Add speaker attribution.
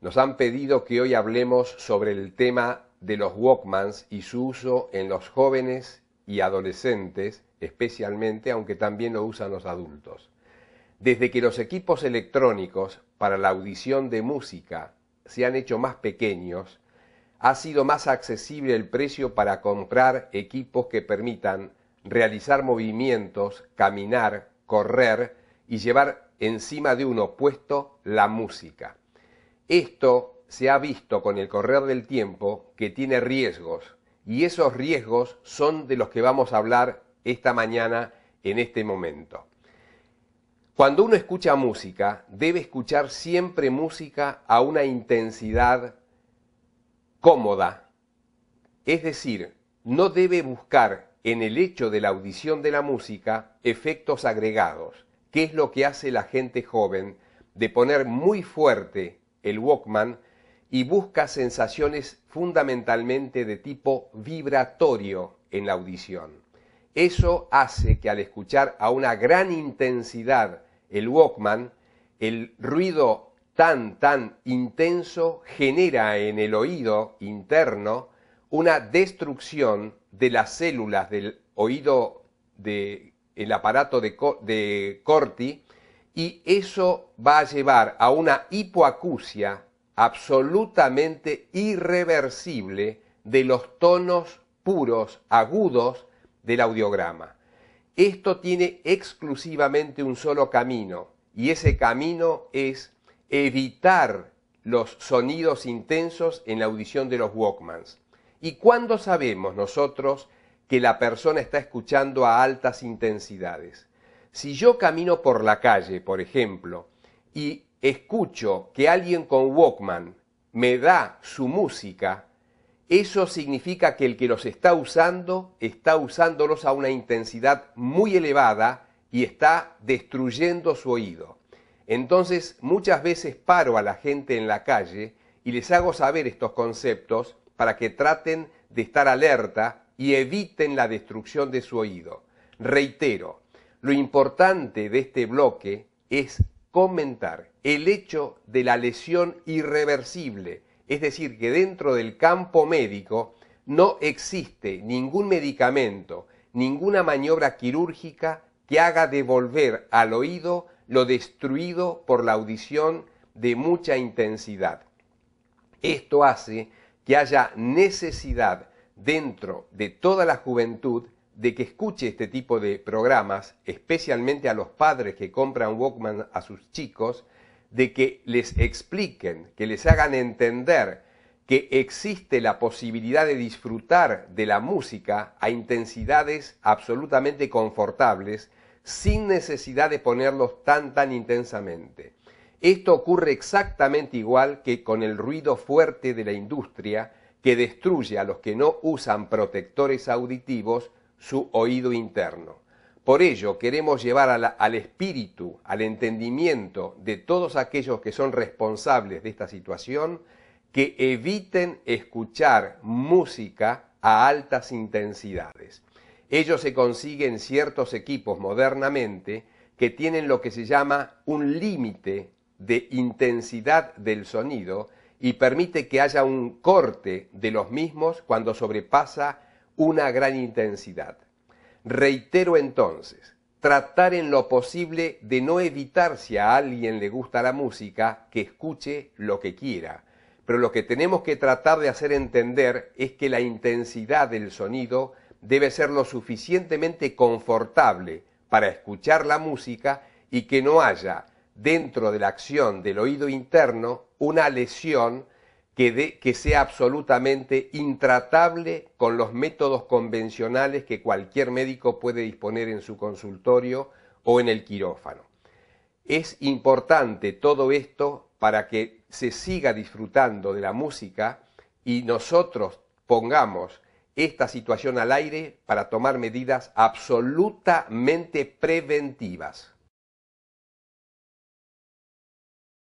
Speaker 1: Nos han pedido que hoy hablemos sobre el tema de los Walkmans y su uso en los jóvenes y adolescentes, especialmente, aunque también lo usan los adultos. Desde que los equipos electrónicos para la audición de música se han hecho más pequeños, ha sido más accesible el precio para comprar equipos que permitan realizar movimientos, caminar, correr y llevar encima de uno puesto la música. Esto se ha visto con el correr del tiempo que tiene riesgos y esos riesgos son de los que vamos a hablar esta mañana en este momento. Cuando uno escucha música, debe escuchar siempre música a una intensidad cómoda. Es decir, no debe buscar en el hecho de la audición de la música efectos agregados, que es lo que hace la gente joven de poner muy fuerte el Walkman, y busca sensaciones fundamentalmente de tipo vibratorio en la audición. Eso hace que al escuchar a una gran intensidad el Walkman, el ruido tan, tan intenso genera en el oído interno una destrucción de las células del oído del aparato de Corti y eso va a llevar a una hipoacusia absolutamente irreversible de los tonos puros, agudos del audiograma. Esto tiene exclusivamente un solo camino y ese camino es evitar los sonidos intensos en la audición de los Walkmans. ¿Y cuándo sabemos nosotros que la persona está escuchando a altas intensidades? Si yo camino por la calle, por ejemplo, y escucho que alguien con Walkman me da su música, eso significa que el que los está usando está usándolos a una intensidad muy elevada y está destruyendo su oído. Entonces muchas veces paro a la gente en la calle y les hago saber estos conceptos para que traten de estar alerta y eviten la destrucción de su oído. Reitero, lo importante de este bloque es comentar el hecho de la lesión irreversible, es decir, que dentro del campo médico no existe ningún medicamento, ninguna maniobra quirúrgica que haga devolver al oído lo destruido por la audición de mucha intensidad. Esto hace que haya necesidad dentro de toda la juventud de que escuche este tipo de programas, especialmente a los padres que compran Walkman a sus chicos, de que les expliquen, que les hagan entender que existe la posibilidad de disfrutar de la música a intensidades absolutamente confortables, sin necesidad de ponerlos tan tan intensamente. Esto ocurre exactamente igual que con el ruido fuerte de la industria que destruye a los que no usan protectores auditivos su oído interno. Por ello queremos llevar al espíritu, al entendimiento de todos aquellos que son responsables de esta situación, que eviten escuchar música a altas intensidades. Ello se consigue en ciertos equipos modernamente que tienen lo que se llama un límite de intensidad del sonido y permite que haya un corte de los mismos cuando sobrepasa una gran intensidad. Reitero entonces, tratar en lo posible de no evitar si a alguien le gusta la música, que escuche lo que quiera. Pero lo que tenemos que tratar de hacer entender es que la intensidad del sonido debe ser lo suficientemente confortable para escuchar la música y que no haya dentro de la acción del oído interno una lesión que, sea absolutamente intratable con los métodos convencionales que cualquier médico puede disponer en su consultorio o en el quirófano. Es importante todo esto para que se siga disfrutando de la música y nosotros pongamos esta situación al aire para tomar medidas absolutamente preventivas.